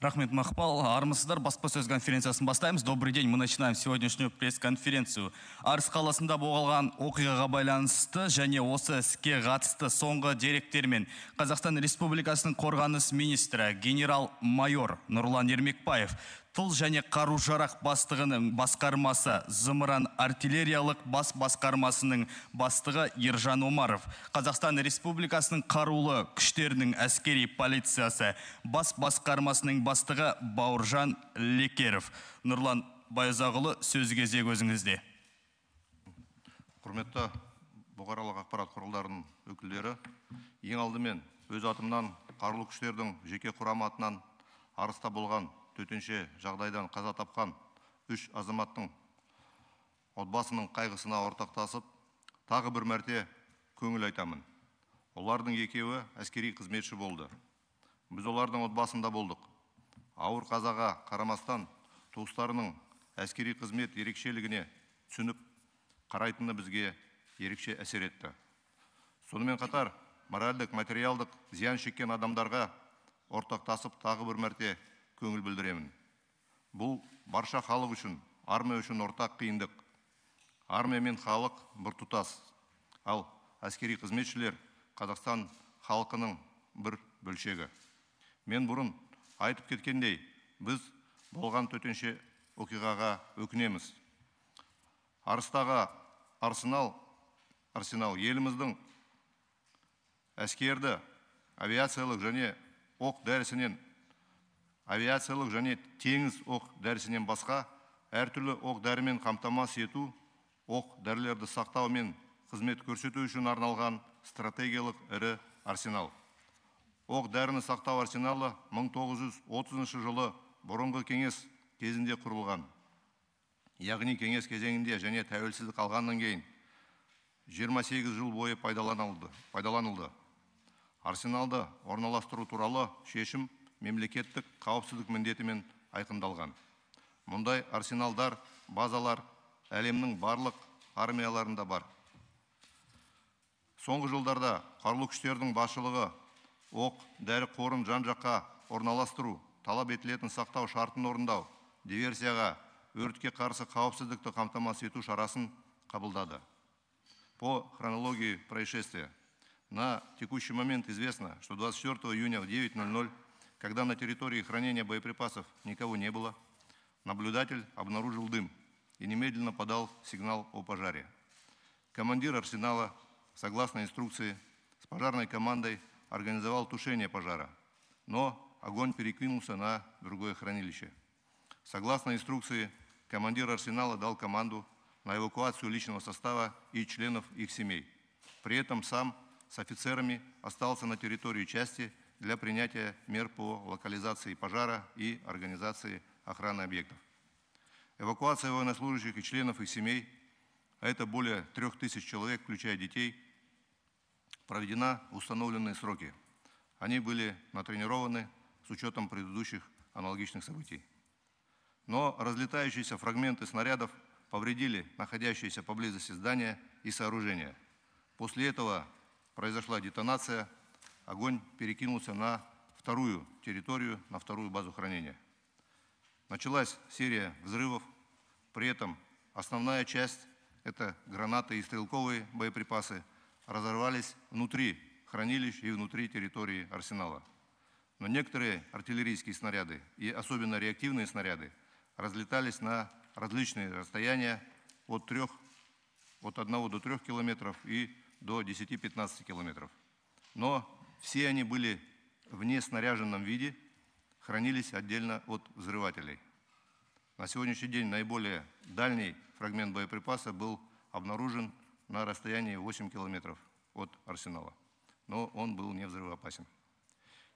Рахмет Махпал. Армысыздар баспасөз конференциясын бастаймыз. Добрый день. Мы начинаем сегодняшнюю пресс-конференцию. Арыс қаласында болған оқиғаға байланысты және осы іске қатысты соңғы деректермен Қазақстан Республикасының қорғаныс министрі генерал-майор Нұрлан Ермекбаев тыл және қару жарақ бастығының басқармасы зымыран артиллериялық бас басқармасының бастығы ержан омаров қазақстан республикасының қарулы күштерінің әскери полициясы бас басқармасының бастығы бауыржан лекеров нұрлан байзағұлы сөз кезегі өзіңізде құрметті бұқаралық ақпарат құралдарының өкілдері ең алдымен өз атымнан қарулы күштердің жеке құрамы атынан арыста болған төтенше жағдайдан қаза тапқан үш азаматтың отбасының қайғысына ортақтасып тағы бір мәрте көңіл айтамын олардың екеуі әскери қызметші болды біз олардың отбасында болдық ауыр қазаға қарамастан туыстарының әскери қызмет ерекшелігіне түсініп қарайтыны бізге ерекше әсер етті сонымен қатар моральдық материалдық зиян шеккен адамдарға ортақтасып тағы бір мәрте көңіл білдіремін бұл барша халық үшін армия үшін ортақ қиындық армия мен халық біртұтас ал әскери қызметшілер қазақстан халқының бір бөлшегі мен бұрын айтып кеткендей біз болған төтенше оқиғаға өкінеміз арыстағы арсенал арсенал еліміздің әскерді авиациялық және оқ дәрісінен авиациялық және теңіз оқ дәрісінен басқа әртүрлі оқ дәрімен қамтамасыз ету оқ дәрілерді сақтау мен қызмет көрсету үшін арналған стратегиялық ірі арсенал оқ дәріні сақтау арсеналы 1930 жылы бұрынғы кеңес кезінде құрылған яғни кеңес кезеңінде және тәуелсіздік алғаннан кейін 28 жыл бойы пайдаланылды пайдаланылды арсеналды орналастыру туралы шешім мемлекеттік қауіпсіздік міндетімен айқындалған мұндай арсеналдар базалар әлемнің барлық армияларында бар соңғы жылдарда қарулы күштердің басшылығы оқ дәрі қорын жан жаққа орналастыру талап етілетін сақтау шартын орындау диверсияға өртке қарсы қауіпсіздікті қамтамасыз ету шарасын қабылдады по хронологии происшествия на текущий момент известно, что 24 июня в 9.00 когда на территории хранения боеприпасов никого не было, наблюдатель обнаружил дым и немедленно подал сигнал о пожаре. Командир арсенала, согласно инструкции, с пожарной командой организовал тушение пожара, но огонь перекинулся на другое хранилище. Согласно инструкции, командир арсенала дал команду на эвакуацию личного состава и членов их семей. При этом сам с офицерами остался на территории части для принятия мер по локализации пожара и организации охраны объектов. Эвакуация военнослужащих и членов их семей, а это более 3000 человек, включая детей, проведена в установленные сроки. Они были натренированы с учетом предыдущих аналогичных событий. Но разлетающиеся фрагменты снарядов повредили находящиеся поблизости здания и сооружения. После этого произошла детонация – огонь перекинулся на вторую территорию, на вторую базу хранения. Началась серия взрывов, при этом основная часть, это гранаты и стрелковые боеприпасы, разорвались внутри хранилищ и внутри территории арсенала. Но некоторые артиллерийские снаряды и особенно реактивные снаряды разлетались на различные расстояния от, 3, от 1 до 3 километров и до 10-15 километров. Но все они были в неснаряженном виде, хранились отдельно от взрывателей. На сегодняшний день наиболее дальний фрагмент боеприпаса был обнаружен на расстоянии 8 километров от арсенала, но он был не взрывоопасен.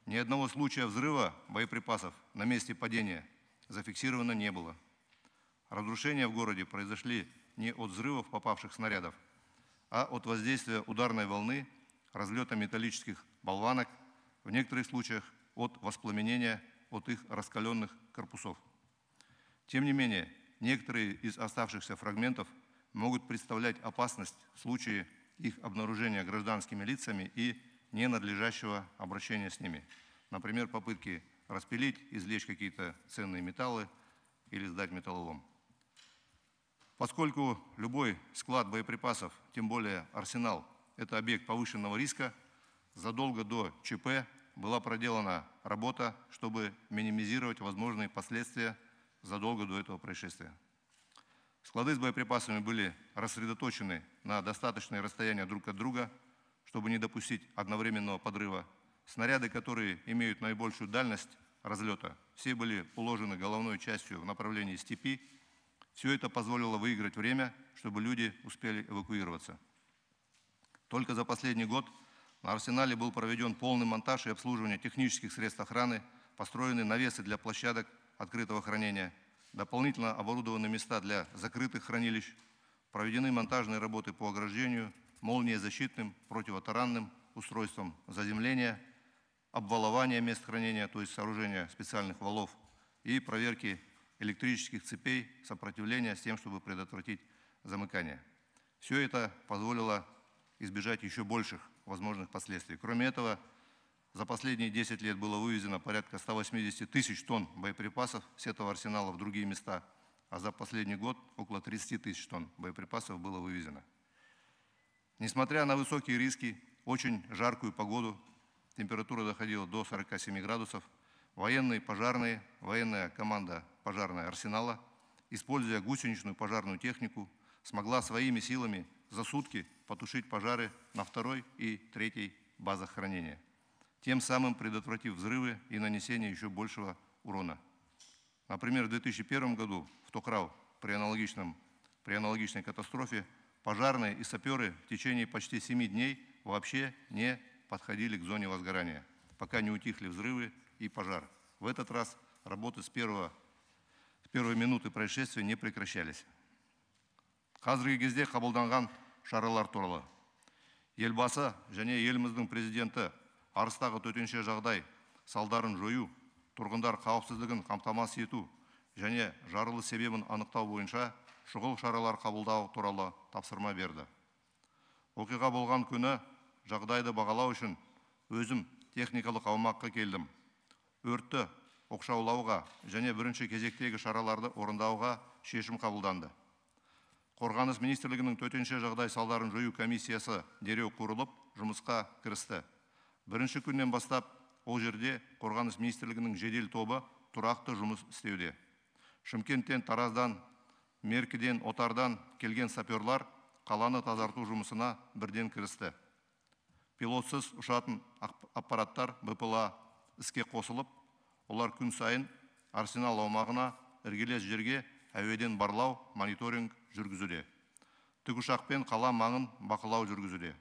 Ни одного случая взрыва боеприпасов на месте падения зафиксировано не было. Разрушения в городе произошли не от взрывов попавших снарядов, а от воздействия ударной волны разлета металлических болванок, в некоторых случаях от воспламенения от их раскаленных корпусов. Тем не менее, некоторые из оставшихся фрагментов могут представлять опасность в случае их обнаружения гражданскими лицами и ненадлежащего обращения с ними. Например, попытки распилить, извлечь какие-то ценные металлы или сдать металлолом. Поскольку любой склад боеприпасов, тем более арсенал, это объект повышенного риска, задолго до ЧП была проделана работа, чтобы минимизировать возможные последствия задолго до этого происшествия. Склады с боеприпасами были рассредоточены на достаточное расстояние друг от друга, чтобы не допустить одновременного подрыва. Снаряды, которые имеют наибольшую дальность разлета, все были уложены головной частью в направлении степи. Все это позволило выиграть время, чтобы люди успели эвакуироваться. Только за последний год на арсенале был проведен полный монтаж и обслуживание технических средств охраны, построены навесы для площадок открытого хранения, дополнительно оборудованы места для закрытых хранилищ, проведены монтажные работы по ограждению, молниезащитным, противотаранным устройствам заземления, обвалования мест хранения, то есть сооружения специальных валов и проверки электрических цепей сопротивления с тем, чтобы предотвратить замыкание. Все это позволило избежать еще больших возможных последствий. Кроме этого, за последние 10 лет было вывезено порядка 180 тысяч тонн боеприпасов с этого арсенала в другие места, а за последний год около 30 тысяч тонн боеприпасов было вывезено. Несмотря на высокие риски, очень жаркую погоду, температура доходила до 47 градусов, военные пожарные, военная команда пожарная арсенала, используя гусеничную пожарную технику, смогла своими силами за сутки потушить пожары на второй и третьей базах хранения, тем самым предотвратив взрывы и нанесение еще большего урона. Например, в 2001 году в Токрау при, аналогичном, при аналогичной катастрофе пожарные и саперы в течение почти 7 дней вообще не подходили к зоне возгорания, пока не утихли взрывы и пожар. В этот раз работы с, первого, с первой минуты происшествия не прекращались. қазіргі кезде шаралар туралы елбасы және еліміздің президенті арыстағы төтенше жағдай салдарын жою тұрғындар қауіпсіздігін қамтамасыз ету және жарылыс себебін анықтау бойынша шұғыл шаралар қабылдау туралы тапсырма берді оқиға болған күні жағдайды бағалау үшін өзім техникалық аумаққа келдім өртті оқшаулауға және бірінші кезектегі шараларды орындауға шешім қабылданды қорғаныс министрлігінің төтенше жағдай салдарын жою комиссиясы дереу құрылып жұмысқа кірісті бірінші күннен бастап ол жерде қорғаныс министрлігінің жедел тобы тұрақты жұмыс істеуде шымкенттен тараздан меркіден отардан келген саперлар қаланы тазарту жұмысына бірден кірісті пилотсыз ұшатын аппараттар бпла іске қосылып олар күн сайын арсенал аумағына іргелес жерге әуеден барлау мониторинг жүргізуде тікұшақпен қала маңын бақылау жүргізуде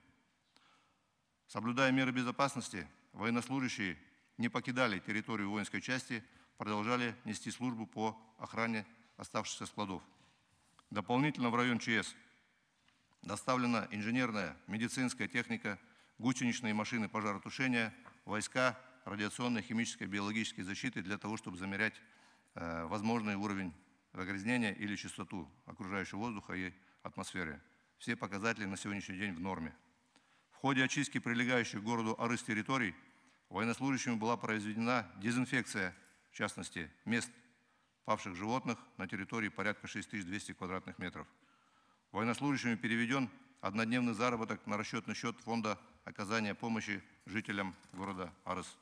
соблюдая меры безопасности военнослужащие не покидали территорию воинской части продолжали нести службу по охране оставшихся складов дополнительно в район чс доставлена инженерная медицинская техника гусеничные машины пожаротушения войска радиационной, химической, биологической защиты для того, чтобы замерять э, возможный уровень загрязнение или чистоту окружающего воздуха и атмосферы. Все показатели на сегодняшний день в норме. В ходе очистки прилегающих к городу Арыс территорий военнослужащими была произведена дезинфекция, в частности, мест павших животных на территории порядка 6200 квадратных метров. Военнослужащими переведен однодневный заработок на расчетный счет фонда оказания помощи жителям города Арыс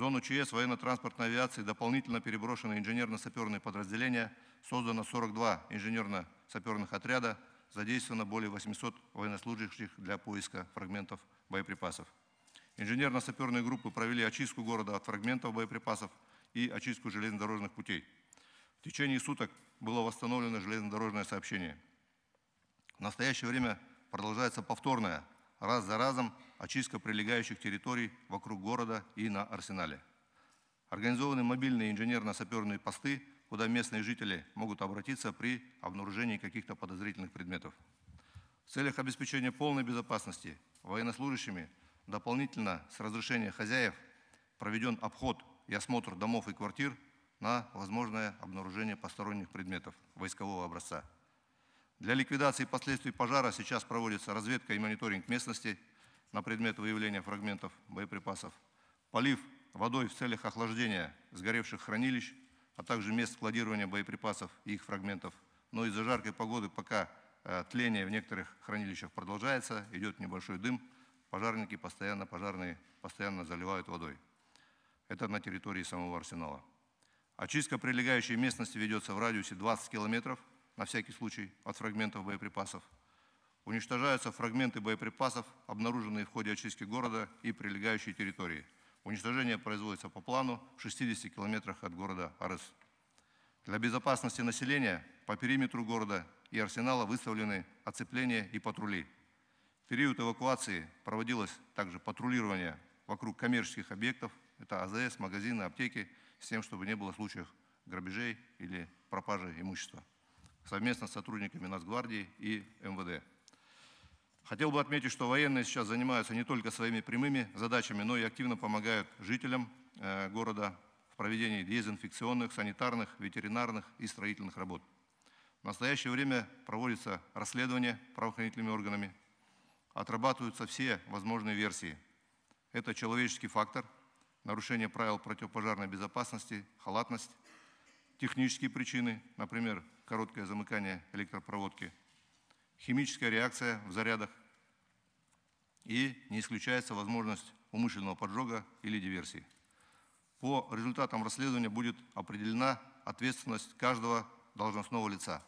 зону ЧС военно-транспортной авиации дополнительно переброшены инженерно-саперные подразделения, создано 42 инженерно-саперных отряда, задействовано более 800 военнослужащих для поиска фрагментов боеприпасов. Инженерно-саперные группы провели очистку города от фрагментов боеприпасов и очистку железнодорожных путей. В течение суток было восстановлено железнодорожное сообщение. В настоящее время продолжается повторная, раз за разом, очистка прилегающих территорий вокруг города и на арсенале. Организованы мобильные инженерно-саперные посты, куда местные жители могут обратиться при обнаружении каких-то подозрительных предметов. В целях обеспечения полной безопасности военнослужащими дополнительно с разрешения хозяев проведен обход и осмотр домов и квартир на возможное обнаружение посторонних предметов войскового образца. Для ликвидации последствий пожара сейчас проводится разведка и мониторинг местности на предмет выявления фрагментов боеприпасов, полив водой в целях охлаждения сгоревших хранилищ, а также мест складирования боеприпасов и их фрагментов. Но из-за жаркой погоды пока э, тление в некоторых хранилищах продолжается, идет небольшой дым, пожарники постоянно, пожарные постоянно заливают водой. Это на территории самого арсенала. Очистка прилегающей местности ведется в радиусе 20 километров, на всякий случай, от фрагментов боеприпасов – Уничтожаются фрагменты боеприпасов, обнаруженные в ходе очистки города и прилегающей территории. Уничтожение производится по плану в 60 километрах от города Арыс. Для безопасности населения по периметру города и арсенала выставлены оцепления и патрули. В период эвакуации проводилось также патрулирование вокруг коммерческих объектов, это АЗС, магазины, аптеки, с тем, чтобы не было случаев грабежей или пропажи имущества совместно с сотрудниками Нацгвардии и МВД. Хотел бы отметить, что военные сейчас занимаются не только своими прямыми задачами, но и активно помогают жителям э, города в проведении дезинфекционных, санитарных, ветеринарных и строительных работ. В настоящее время проводится расследование правоохранительными органами, отрабатываются все возможные версии. Это человеческий фактор, нарушение правил противопожарной безопасности, халатность, технические причины, например, короткое замыкание электропроводки, химическая реакция в зарядах, и не исключается возможность умышленного поджога или диверсии. По результатам расследования будет определена ответственность каждого должностного лица.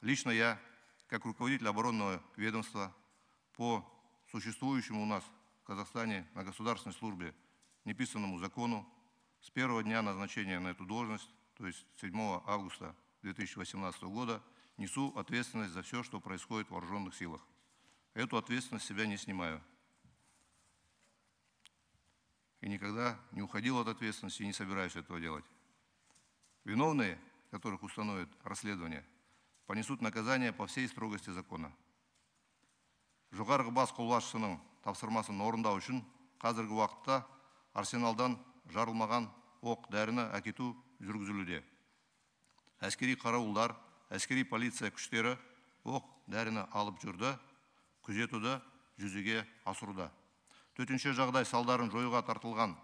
Лично я, как руководитель оборонного ведомства, по существующему у нас в Казахстане на государственной службе неписанному закону с первого дня назначения на эту должность, то есть 7 августа 2018 года, несу ответственность за все, что происходит в вооруженных силах эту ответственность себя не снимаю. И никогда не уходил от ответственности и не собираюсь этого делать. Виновные, которых установят расследование, понесут наказание по всей строгости закона. Жоғарғы бас қолбасшысының тапсырмасын орындау үшін қазіргі уақытта арсеналдан жарылмаған оқ дәріні әкету жүргізілуде әскери қарауылдар әскери полиция күштері оқ дәріні алып жүрді күзетуді жүзеге асыруда төтенше жағдай салдарын жоюға тартылған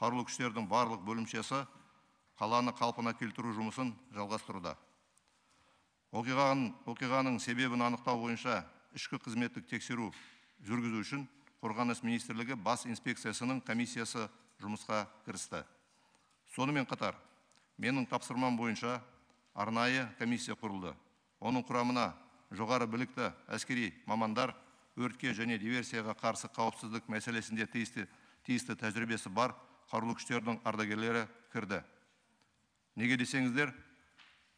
қарулы күштердің барлық бөлімшесі қаланы қалпына келтіру жұмысын жалғастыруда оқиғаның, оқиғаның себебін анықтау бойынша ішкі қызметтік тексеру жүргізу үшін қорғаныс министрлігі бас инспекциясының комиссиясы жұмысқа кірісті сонымен қатар менің тапсырмам бойынша арнайы комиссия құрылды оның құрамына жоғары білікті әскери мамандар өртке және диверсияға қарсы қауіпсіздік мәселесінде тиісті, тиісті тәжірибесі бар қарулы күштердің ардагерлері кірді неге десеңіздер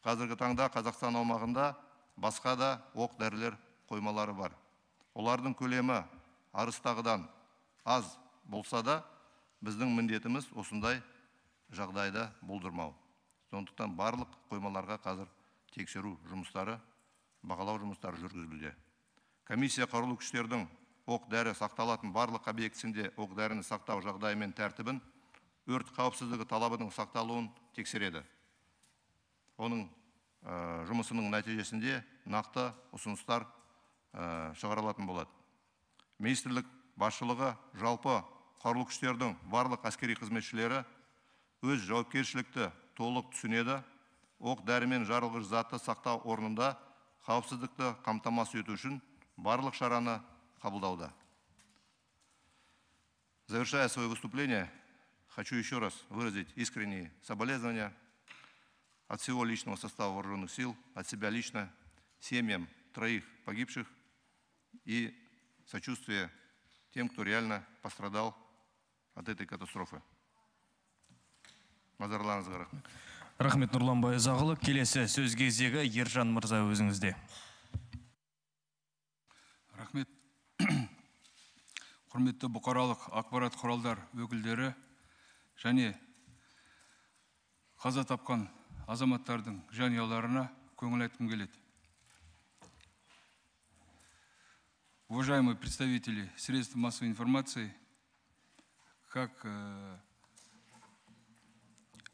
қазіргі таңда қазақстан аумағында басқа да оқ дәрілер қоймалары бар олардың көлемі арыстағыдан аз болса да біздің міндетіміз осындай жағдайда болдырмау сондықтан барлық қоймаларға қазір тексеру жұмыстары бағалау жұмыстары жүргізілуде комиссия қарулы күштердің оқ дәрі сақталатын барлық объектісінде оқ дәріні сақтау жағдайы мен тәртібін өрт қауіпсіздігі талабының сақталуын тексереді оның ә, жұмысының нәтижесінде нақты ұсыныстар ә, шығарылатын болады министрлік басшылығы жалпы қарулы күштердің барлық әскери қызметшілері өз жауапкершілікті толық түсінеді оқ дәрі мен жарылғыш затты сақтау орнында қауіпсіздікті қамтамасыз ету үшін барлық шараны қабылдауда. Завершая свое выступление, хочу еще раз выразить искренние соболезнования от всего личного состава вооруженных сил, от себя лично, семьям троих погибших и сочувствие тем, кто реально пострадал от этой катастрофы. Мазарлан рахмет. Рахмет нурлан Байзағұлы. келесе сөз кезегі Ержан Мырза өзіңізде. құрметті бұқаралық ақпарат құралдар өкілдері және қаза тапқан азаматтардың жанұяларына көңіл айтқым келеді уважаемые представители средств массовой информации как э,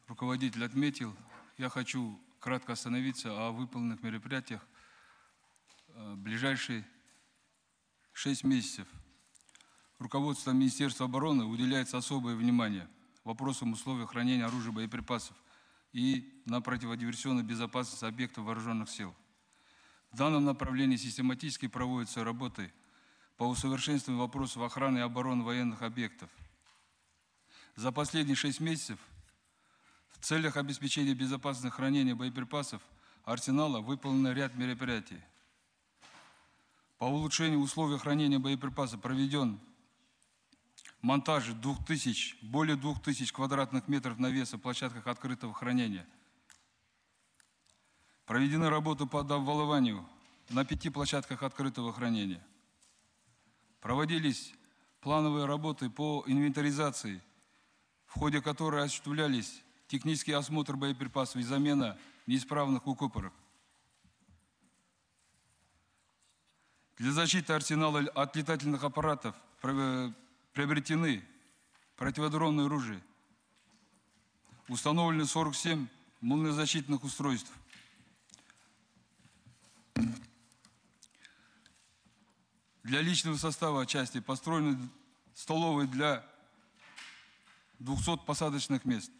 руководитель отметил я хочу кратко остановиться о выполненных мероприятиях в э, ближайшие шесть месяцев руководством Министерства обороны уделяется особое внимание вопросам условий хранения оружия и боеприпасов и на противодиверсионную безопасность объектов вооруженных сил. В данном направлении систематически проводятся работы по усовершенствованию вопросов охраны и обороны военных объектов. За последние шесть месяцев в целях обеспечения безопасного хранения боеприпасов арсенала выполнен ряд мероприятий. По улучшению условий хранения боеприпасов проведен монтаже 2000, более 2000 квадратных метров навеса в площадках открытого хранения. проведены работы по обвалыванию на пяти площадках открытого хранения. Проводились плановые работы по инвентаризации, в ходе которой осуществлялись технический осмотр боеприпасов и замена неисправных укупорок. Для защиты арсенала от летательных аппаратов э, приобретены противодронные ружья, установлены 47 молниезащитных устройств. Для личного состава части построены столовые для 200 посадочных мест.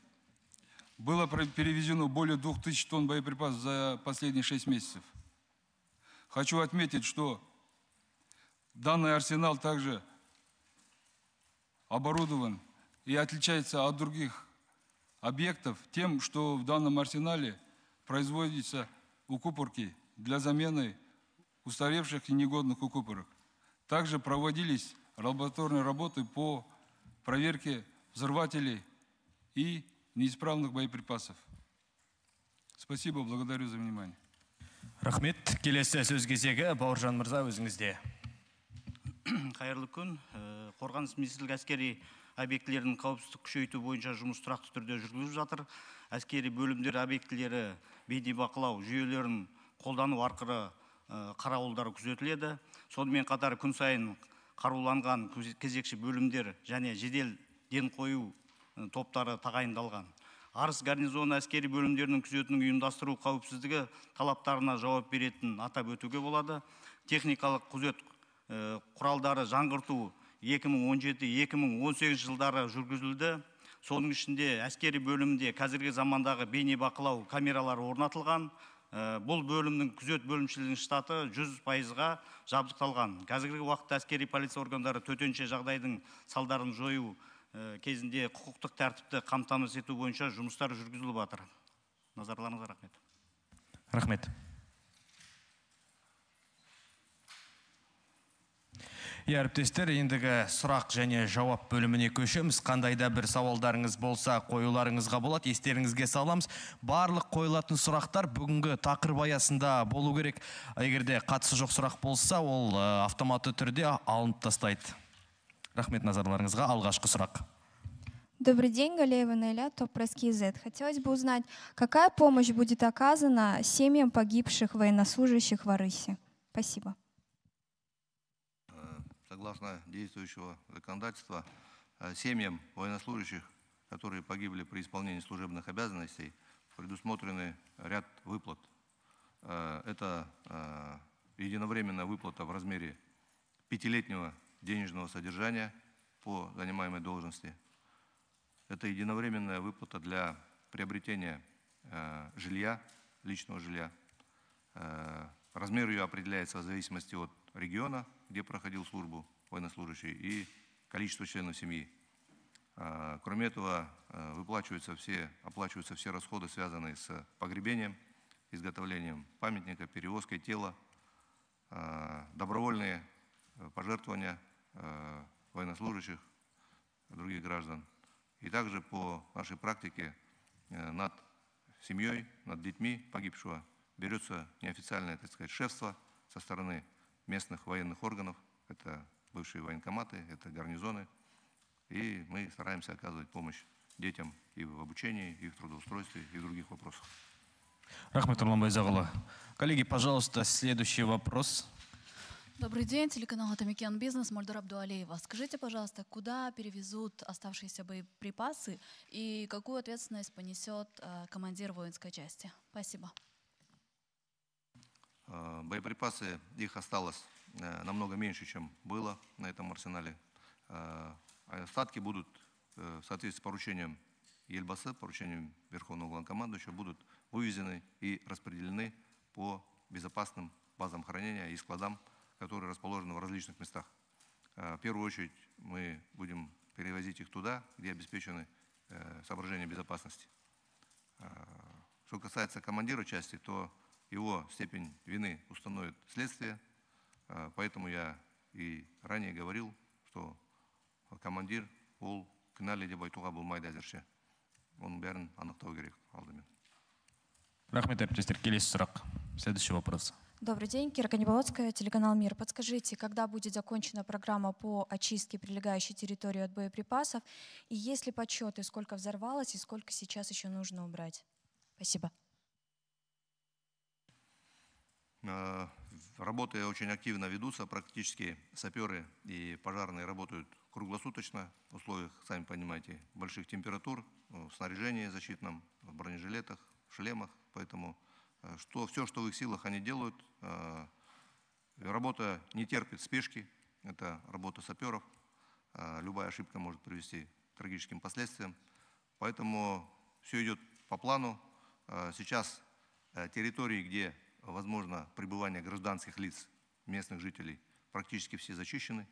Было перевезено более 2000 тонн боеприпасов за последние 6 месяцев. Хочу отметить, что данный арсенал также оборудован и отличается от других объектов тем, что в данном арсенале производятся укупорки для замены устаревших и негодных укупорок. Также проводились лабораторные работы по проверке взрывателей и неисправных боеприпасов. Спасибо, благодарю за внимание. Рахмет. Келесі сөз кезегі Бауыржан Мырза өзіңізде. қайырлы күн э, қорғаныс министрлігі әскери объектілерінің қауіпсіздік күшейту бойынша жұмыс тұрақты түрде жүргізіліп жатыр әскери бөлімдер объектілері бейнебақылау жүйелерін қолдану арқылы э, қарауылдар күзетіледі сонымен қатар күн сайын қаруланған кезекші бөлімдер және жедел ден қою э, топтары тағайындалған арыс гарнизоны әскери бөлімдерінің күзетінің ұйымдастыру қауіпсіздігі талаптарына жауап беретінін атап өтуге болады техникалық күзет Э, құралдары жаңғырту 2017-2018 жылдары жүргізілді соның ішінде әскери бөлімде қазіргі замандағы бейнебақылау камералары орнатылған э, бұл бөлімнің күзет бөлімшелерінің штаты жүз пайызға жабдықталған қазіргі уақытта әскери полиция органдары төтенше жағдайдың салдарын жою э, кезінде құқықтық тәртіпті қамтамасыз ету бойынша жұмыстар жүргізіліп жатыр назарларыңызға рахмет рахмет әріптестер, ендігі сұрақ және жауап бөліміне көшеміз. Қандай да бір сауалдарыңыз болса, қоюларыңызға болады, естеріңізге саламыз. Барлық қойылатын сұрақтар бүгінгі тақырып аясында болу керек. егерде қатысы жоқ сұрақ болса, ол ә, автоматты түрде алынып тастайды. Рахмет назарларыңызға алғашқы сұрақ. Добрый день, Галеева Найля, Топ Z. Хотелось бы узнать, какая помощь будет оказана семьям погибших военнослужащих в Арысе? Спасибо. согласно действующего законодательства, э, семьям военнослужащих, которые погибли при исполнении служебных обязанностей, предусмотрены ряд выплат. Э, это э, единовременная выплата в размере пятилетнего денежного содержания по занимаемой должности. Это единовременная выплата для приобретения жилья, личного жилья. Размер ее определяется в зависимости от региона, где проходил службу военнослужащий, и количество членов семьи. А, кроме этого, а, выплачиваются все, оплачиваются все расходы, связанные с погребением, изготовлением памятника, перевозкой тела, а, добровольные э, пожертвования э, военнослужащих, других граждан. И также по нашей практике э, над семьей, над детьми погибшего берется неофициальное, так сказать, шефство со стороны местных военных органов, это бывшие военкоматы, это гарнизоны. И мы стараемся оказывать помощь детям и в обучении, и в трудоустройстве, и в других вопросах. Рахмат Урламбайзагула. Коллеги, пожалуйста, следующий вопрос. Добрый день, телеканал «Атамикен Бизнес», Мальдор Абдуалеева. Скажите, пожалуйста, куда перевезут оставшиеся боеприпасы и какую ответственность понесет э, командир воинской части? Спасибо. А, боеприпасы, их осталось э, намного меньше, чем было на этом арсенале. А, а остатки будут э, в соответствии с поручением Ельбаса, поручением Верховного Главнокомандующего, будут вывезены и распределены по безопасным базам хранения и складам, которые расположены в различных местах. В первую очередь мы будем перевозить их туда, где обеспечены э, соображения безопасности. Что касается командира части, то его степень вины установит следствие. А, поэтому я и ранее говорил, что командир ол кінәлі деп айтуға болмайды әзірше оның бәрін анықтау керек алдымен рахмет әріптестер келесі сұрақ следующий вопрос Добрый день, Кира Каниболотская, телеканал «Мир». Подскажите, когда будет закончена программа по очистке прилегающей территории от боеприпасов? И есть ли подсчеты, сколько взорвалось и сколько сейчас еще нужно убрать? Спасибо. Э, работы очень активно ведутся, практически саперы и пожарные работают круглосуточно в условиях, сами понимаете, больших температур, э, в снаряжении защитном, в бронежилетах, в шлемах. Поэтому э, что, все, что в их силах, они делают. Работа не терпит спешки, это работа саперов. Любая ошибка может привести к трагическим последствиям. Поэтому все идет по плану. Сейчас территории, где возможно пребывание гражданских лиц, местных жителей, практически все зачищены.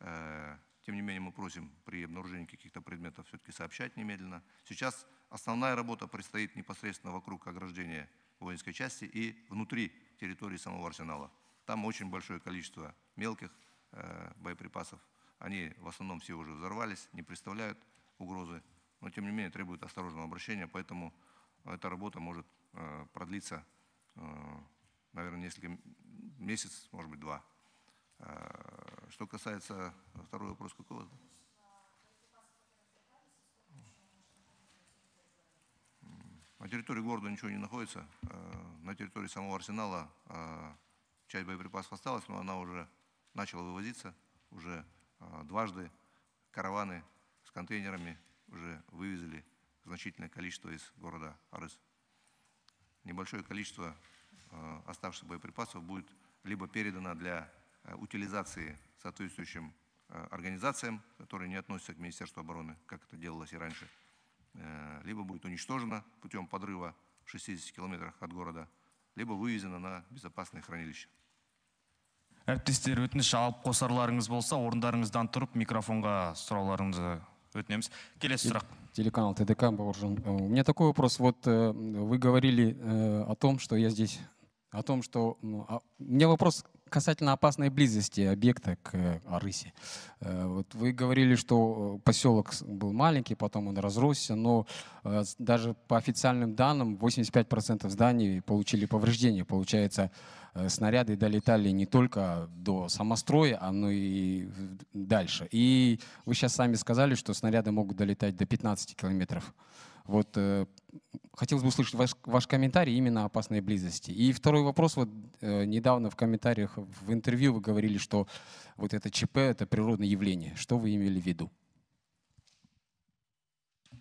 Э, тем не менее, мы просим при обнаружении каких-то предметов все-таки сообщать немедленно. Сейчас основная работа предстоит непосредственно вокруг ограждения воинской части и внутри территории самого арсенала. Там очень большое количество мелких э, боеприпасов. Они в основном все уже взорвались, не представляют угрозы, но тем не менее требуют осторожного обращения, поэтому эта работа может э, продлиться Э, наверное, несколько месяцев, может быть, два. Э, что касается э, второй вопрос какого? На территории города ничего не находится. На территории самого арсенала часть боеприпасов осталась, но она уже начала вывозиться. Уже дважды караваны с контейнерами уже вывезли значительное количество из города Арыс небольшое количество э, оставшихся боеприпасов будет либо передано для э, утилизации соответствующим э, организациям, которые не относятся к Министерству обороны, как это делалось и раньше, либо будет уничтожено путем подрыва в 60 километрах от города, либо вывезено на безопасное хранилище. әріптестер өтініш алып қосарларыңыз болса орындарыңыздан тұрып микрофонға сұрауларыңызды өтінеміз келесі сұрақ телеканал ТДК Бауржан. Э, у меня такой вопрос. Вот э, вы говорили э, о том, что я здесь, о том, что... А, у меня вопрос касательно опасной близости объекта к Арысе. Э, э, вот вы говорили, что э, поселок был маленький, потом он разросся, но даже по официальным данным 85% зданий получили повреждения. Получается, снаряды долетали не только до самостроя, а ну и дальше. И вы сейчас сами сказали, что снаряды могут долетать до 15 километров вот э, хотелось бы услышать ваш, ваш комментарий именно о опасной близости. И второй вопрос. Вот э, недавно в комментариях в интервью вы говорили, что вот это ЧП — это природное явление. Что вы имели в виду?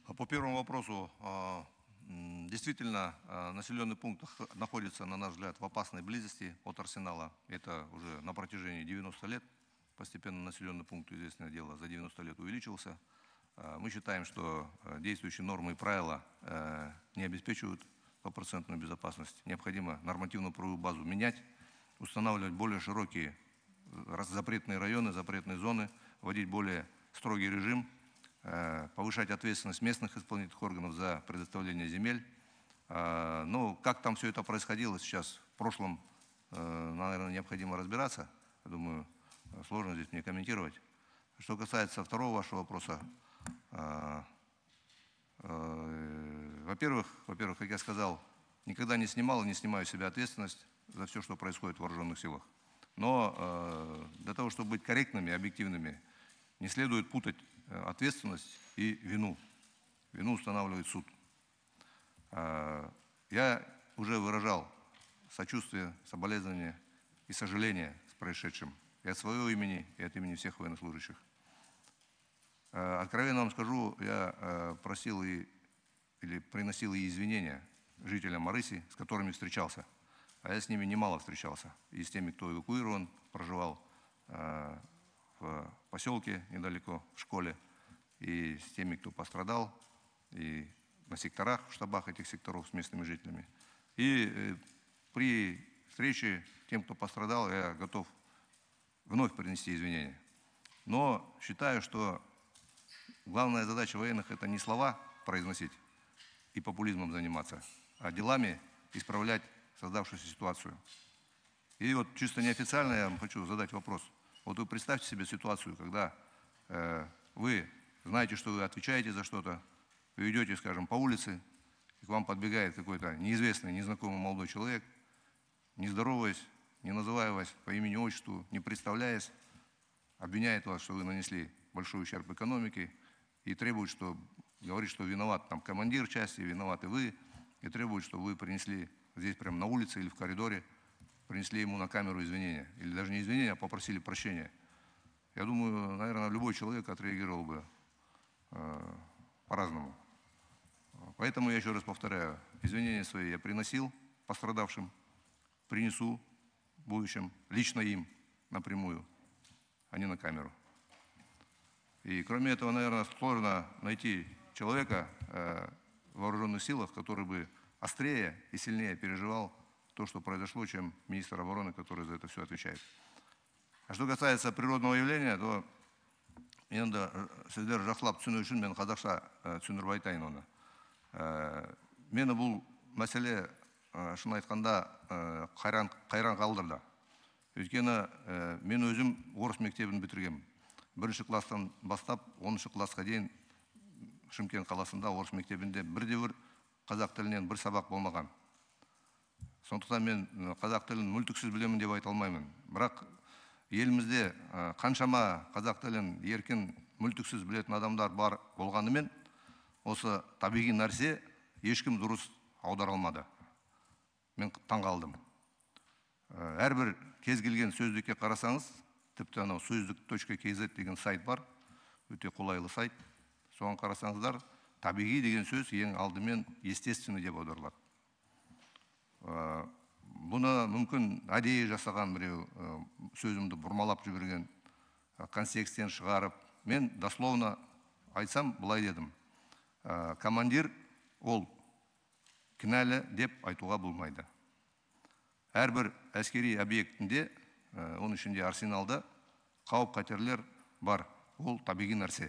А по первому вопросу, а, действительно, а, населенный пункт находится, на наш взгляд, в опасной близости от арсенала. Это уже на протяжении 90 лет. Постепенно населенный пункт, известное дело, за 90 лет увеличился. Э, мы считаем, что э, действующие нормы и правила э, не обеспечивают стопроцентную безопасность. Необходимо нормативную правовую базу менять, устанавливать более широкие запретные районы, запретные зоны, вводить более строгий режим, повышать ответственность местных исполнительных органов за предоставление земель. Но как там все это происходило сейчас, в прошлом, наверное, необходимо разбираться. Я думаю, сложно здесь мне комментировать. Что касается второго вашего вопроса, а, э, во-первых, во-первых, как я сказал, никогда не снимал и не снимаю себя ответственность за все, что происходит в вооруженных силах. Но э, для того, чтобы быть корректными, объективными, не следует путать э, ответственность и вину. Вину устанавливает суд. А, я уже выражал сочувствие, соболезнование и сожаление с происшедшим и от своего имени, и от имени всех военнослужащих. Э, откровенно вам скажу, я э, просил и, или приносил и извинения жителям Марыси, с которыми встречался. А я с ними немало встречался. И с теми, кто эвакуирован, проживал э, в поселке недалеко, в школе, и с теми, кто пострадал, и на секторах, в штабах этих секторов с местными жителями. И при встрече тем, кто пострадал, я готов вновь принести извинения. Но считаю, что Главная задача военных – это не слова произносить и популизмом заниматься, а делами исправлять создавшуюся ситуацию. И вот чисто неофициально я вам хочу задать вопрос. Вот вы представьте себе ситуацию, когда э, вы знаете, что вы отвечаете за что-то, вы идете, скажем, по улице, и к вам подбегает какой-то неизвестный, незнакомый молодой человек, не здороваясь, не называя вас по имени, отчеству, не представляясь, обвиняет вас, что вы нанесли большой ущерб экономике, и требует, что говорит, что виноват там командир части, виноваты вы, и требует, чтобы вы принесли здесь прямо на улице или в коридоре, принесли ему на камеру извинения. Или даже не извинения, а попросили прощения. Я думаю, наверное, любой человек отреагировал бы э, по-разному. Поэтому я еще раз повторяю, извинения свои я приносил пострадавшим, принесу будущим лично им напрямую, а не на камеру. И кроме этого, наверное, сложно найти человека э, в вооруженных силах, который бы острее и сильнее переживал то, что произошло, чем министр обороны, который за это все отвечает. А что касается природного явления, то енді э, сіздер жақсылап түсіну үшін мен қазақша түсіндіріп э, айтайын оны мені бұл мәселе шын айтқанда қайран, қайран қалдырды өйткені мен өзім орыс мектебін бітіргенмін бірінші класстан бастап оныншы классқа дейін шымкент қаласында орыс мектебінде бірде бір қазақ тілінен бір сабақ болмаған сондықтан мен қазақ тілін мүлтіксіз білемін деп айта алмаймын бірақ елімізде қаншама қазақ тілін еркін мүлтіксіз білетін адамдар бар болғанымен осы табиғи нәрсе ешкім дұрыс аудара алмады мен таңғалдым ә, әрбір кез келген сөздікке қарасаңыз тіпті анау сөздік точка деген сайт бар өте қолайлы сайт соған қарасаңыздар табиғи деген сөз ең алдымен естественный деп аударылады ә, бұны мүмкін әдейі жасаған біреу ә, сөзімді бұрмалап жіберген ә, шығарып мен дословно айтсам былай дедім ә, командир ол кінәлі деп айтуға болмайды әрбір әскери объектінде Э, оның ішінде арсеналда қауіп қатерлер бар ол табиғи нәрсе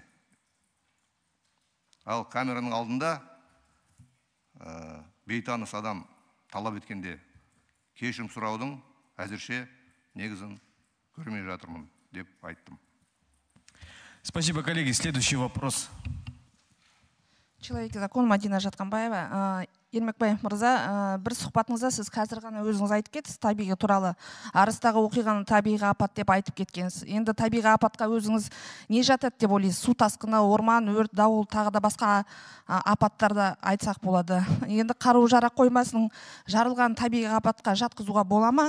ал камераның алдында ә, бейтаныс адам талап еткенде кешірім сұраудың әзірше негізін көрмей жатырмын деп айттым спасибо коллеги следующий вопрос человек закон мадина жатқанбаева э, ермекбай мырза ә, бір сұхбатыңызда сіз қазір ғана өзіңіз айтып кеттіңіз табиғи туралы арыстағы оқиғаны табиғи апат деп айтып кеткенсіз енді табиғи апатқа өзіңіз не жатады деп ойлайсыз су тасқыны орман өрт дауыл тағы да басқа апаттарды айтсақ болады енді қару жарақ қоймасының жарылған табиғи апатқа жатқызуға бола ма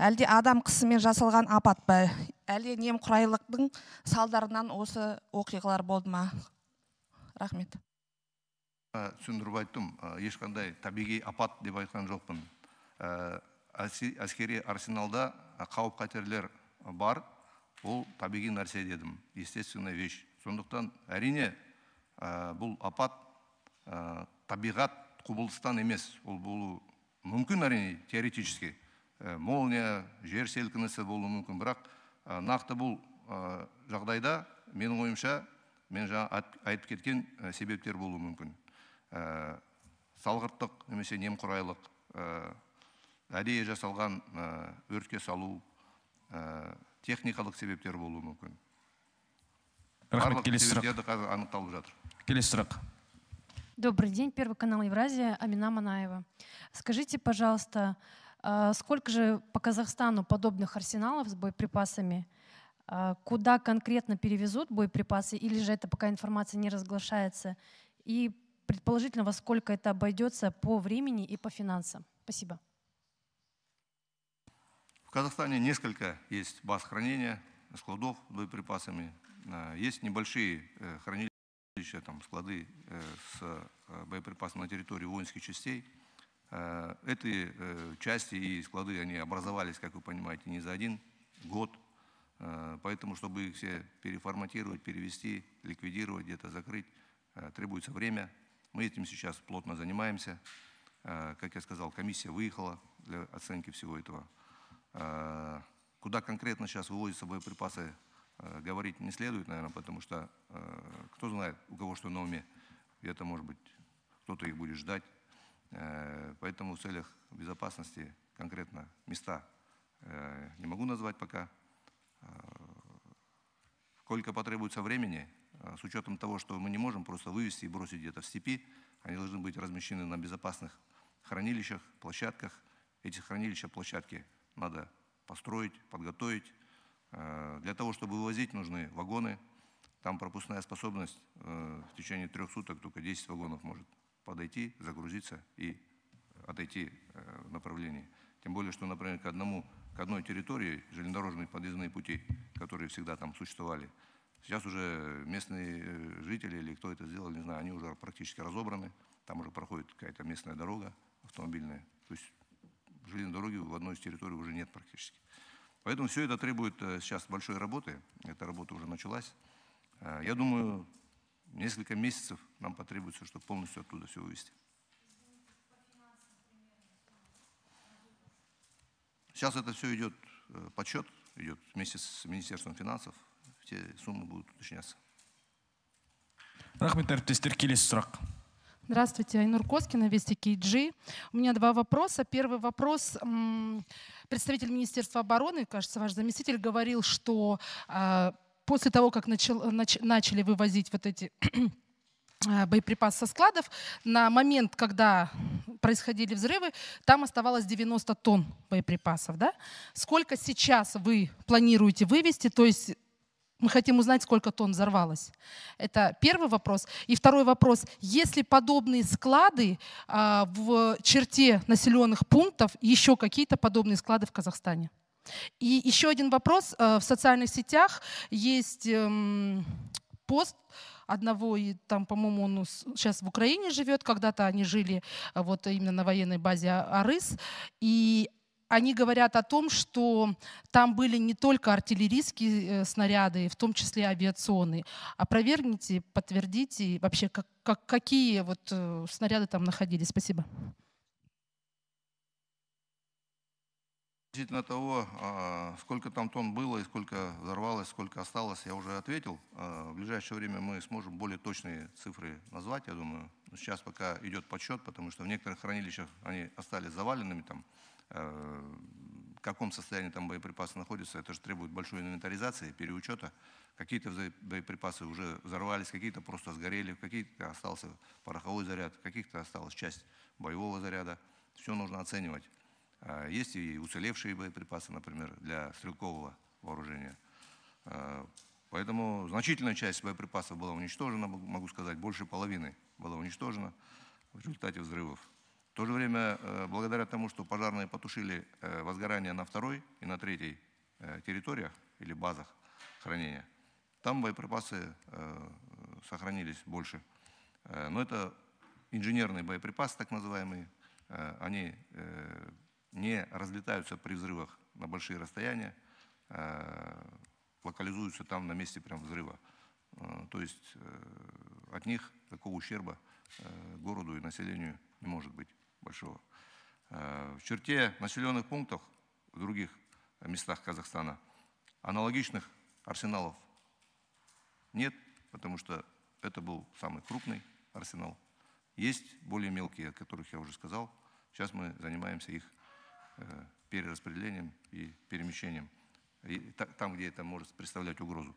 әлде адам қысымен жасалған апат па әлде немқұрайлылықтың салдарынан осы оқиғалар болды ма рахмет түсіндіріп айттым ешқандай табиғи апат деп айтқан жоқпын әскери арсеналда қауіп қатерлер бар ол табиғи нәрсе дедім естественная вещь сондықтан әрине бұл апат табиғат құбылыстан емес ол болу мүмкін әрине теоретически э, молния жер сілкінісі болуы мүмкін бірақ нақты бұл жағдайда менің ойымша мен жаңа айтып кеткен себептер болуы мүмкін Э, салғырттық немесе немқұрайлық э, әдейі жасалған э, өртке салу техникалық себептер болуы мүмкін рахмет келесі сұрақ қазір анықталып жатыр келесі сұрақ добрый день первый канал евразия амина манаева скажите пожалуйста сколько же по казахстану подобных арсеналов с боеприпасами куда конкретно перевезут боеприпасы или же это пока информация не разглашается и предположительно, во сколько это обойдется по времени и по финансам? Спасибо. В Казахстане несколько есть баз хранения, складов с боеприпасами. Э, есть небольшие э, хранилища, там, склады э, с боеприпасами на территории воинских частей. Эти части и склады, они образовались, как вы понимаете, не за один год. Поэтому, чтобы их все переформатировать, перевести, ликвидировать, где-то закрыть, требуется время, мы этим сейчас плотно занимаемся. Э, как я сказал, комиссия выехала для оценки всего этого. Э, куда конкретно сейчас вывозятся боеприпасы, э, говорить не следует, наверное, потому что кто знает, у кого что на уме. Это, может быть, кто-то их будет ждать. Поэтому в целях безопасности конкретно места не могу назвать пока. Сколько потребуется времени, Э, с учетом того, что мы не можем просто вывести и бросить где-то в степи, они должны быть размещены на безопасных хранилищах, площадках. Эти хранилища, площадки надо построить, подготовить. Э, для того, чтобы вывозить, нужны вагоны. Там пропускная способность э, в течение трех суток только 10 вагонов может подойти, загрузиться и отойти в направлении. Тем более, что, например, к, одному, к одной территории железнодорожные подъездные пути, которые всегда там существовали, Сейчас уже местные э, жители или кто это сделал, не знаю, они уже практически разобраны. Там уже проходит какая-то местная дорога автомобильная. То есть железной дороги в одной из территорий уже нет практически. Поэтому все это требует э, сейчас большой работы. Эта работа уже началась. Э, я думаю, несколько месяцев нам потребуется, чтобы полностью оттуда все вывести. Сейчас это все идет подсчет, идет вместе с Министерством финансов все суммы будут уточняться. рахмет әріптестер келесі сұрақ Здравствуйте, Айнур Коскина, Вести Кейджи. У меня два вопроса. Первый вопрос. Представитель Министерства обороны, кажется, ваш заместитель, говорил, что а, после того, как начали вывозить вот эти а, боеприпасы со складов, на момент, когда происходили взрывы, там оставалось 90 тонн боеприпасов. Да? Сколько сейчас вы планируете вывести? То есть мы хотим узнать, сколько тонн взорвалось. Это первый вопрос. И второй вопрос. Есть ли подобные склады а, в черте населенных пунктов и еще какие-то подобные склады в Казахстане? И еще один вопрос. А, в социальных сетях есть эм, пост одного, и там, по-моему, он сейчас в Украине живет, когда-то они жили а, вот именно на военной базе Арыс, и они говорят о том, что там были не только артиллерийские э, снаряды, в том числе авиационные. А опровергните, подтвердите вообще, как, как, какие вот э, снаряды там находились. Спасибо. Относительно того, а, сколько там тонн было и сколько взорвалось, сколько осталось, я уже ответил. А, в ближайшее время мы сможем более точные цифры назвать, я думаю. Сейчас пока идет подсчет, потому что в некоторых хранилищах они остались заваленными там в каком состоянии там боеприпасы находятся, это же требует большой инвентаризации, переучета. Какие-то боеприпасы уже взорвались, какие-то просто сгорели, какие-то остался пороховой заряд, каких-то осталась часть боевого заряда. Все нужно оценивать. А есть и уцелевшие боеприпасы, например, для стрелкового вооружения. А поэтому значительная часть боеприпасов была уничтожена, могу сказать, больше половины была уничтожена в результате взрывов. В то же время, э, благодаря тому, что пожарные потушили э, возгорание на второй и на третьей э, территориях или базах хранения, там боеприпасы сохранились больше. Но это инженерный боеприпас, так называемый. Они не разлетаются при взрывах на большие расстояния, локализуются там на месте прям взрыва. То есть от них такого ущерба городу и населению не может быть большого. Э, в черте населенных пунктов в других местах Казахстана аналогичных арсеналов нет, потому что это был самый крупный арсенал. Есть более мелкие, о которых я уже сказал. Сейчас мы занимаемся их э, перераспределением и перемещением и там, где это может представлять угрозу.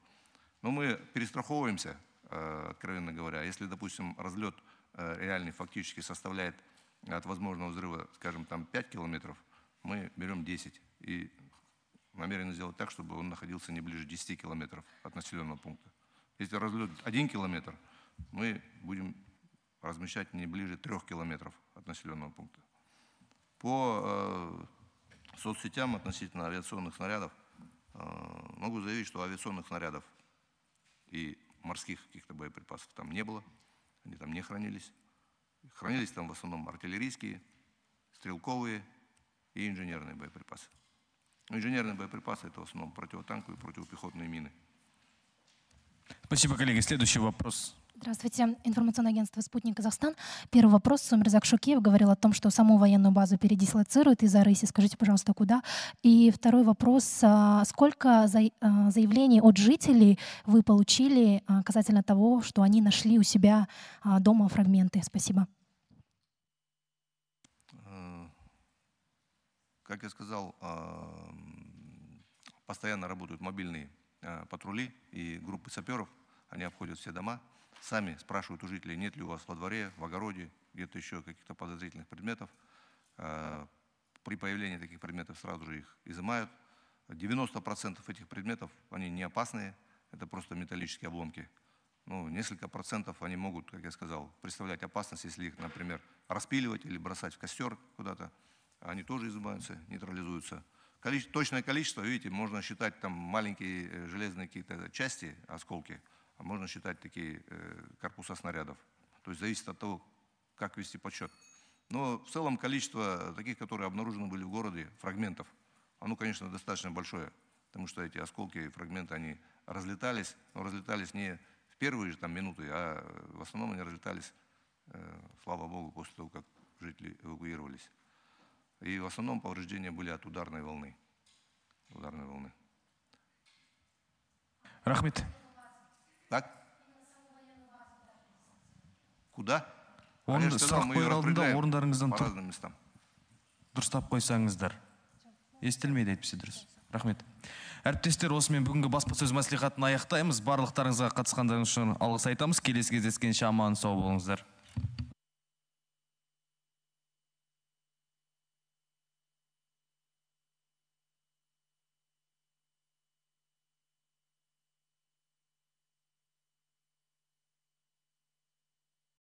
Но мы перестраховываемся, э, откровенно говоря. Если, допустим, разлет реальный фактически составляет от возможного взрыва, скажем, там 5 километров, мы берем 10 и намерены сделать так, чтобы он находился не ближе 10 километров от населенного пункта. Если разлет 1 километр, мы будем размещать не ближе 3 километров от населенного пункта. По э, соцсетям относительно авиационных снарядов э, могу заявить, что авиационных снарядов и морских каких-то боеприпасов там не было, они там не хранились. Хранились там в основном артиллерийские, стрелковые и инженерные боеприпасы. Инженерные боеприпасы – это в основном противотанковые, противопехотные мины. Спасибо, коллеги. Следующий вопрос. Здравствуйте. Информационное агентство «Спутник Казахстан». Первый вопрос. Сумерзак Шукеев говорил о том, что саму военную базу передислоцируют из Арыси. Скажите, пожалуйста, куда? И второй вопрос. А сколько а, заявлений от жителей вы получили а, касательно того, что они нашли у себя дома фрагменты? Спасибо. Э, как я сказал, постоянно работают мобильные патрули и группы саперов. Они обходят все дома сами спрашивают у жителей, нет ли у вас во дворе, в огороде, где-то еще каких-то подозрительных предметов. Э, при появлении таких предметов сразу же их изымают. 90% этих предметов, они не опасные, это просто металлические обломки. Ну, несколько процентов они могут, как я сказал, представлять опасность, если их, например, распиливать или бросать в костер куда-то. Они тоже изымаются, нейтрализуются. Количе... Точное количество, видите, можно считать там маленькие э, железные какие-то э, части, осколки – а можно считать такие э, корпуса снарядов. То есть зависит от того, как вести подсчет. Но в целом количество таких, которые обнаружены были в городе, фрагментов, оно, конечно, достаточно большое, потому что эти осколки и фрагменты, они разлетались, но разлетались не в первые же там минуты, а в основном они разлетались, э, слава богу, после того, как жители эвакуировались. И в основном повреждения были от ударной волны. Ударной волны. Рахмет. Так? Куда? Орынды, сұрақ қойыр алдында орындарыңыздан тұр. Дұрыстап қойсаңыздар. Естілмейді әйтпесе дұрыс. Рахмет. Әріптестер, осымен бүгінгі баспасөз мәслихатын аяқтаймыз. Барлықтарыңызға қатысқандарыңыз үшін алғыс айтамыз. Келесі кездескенше аман сау болыңыздар.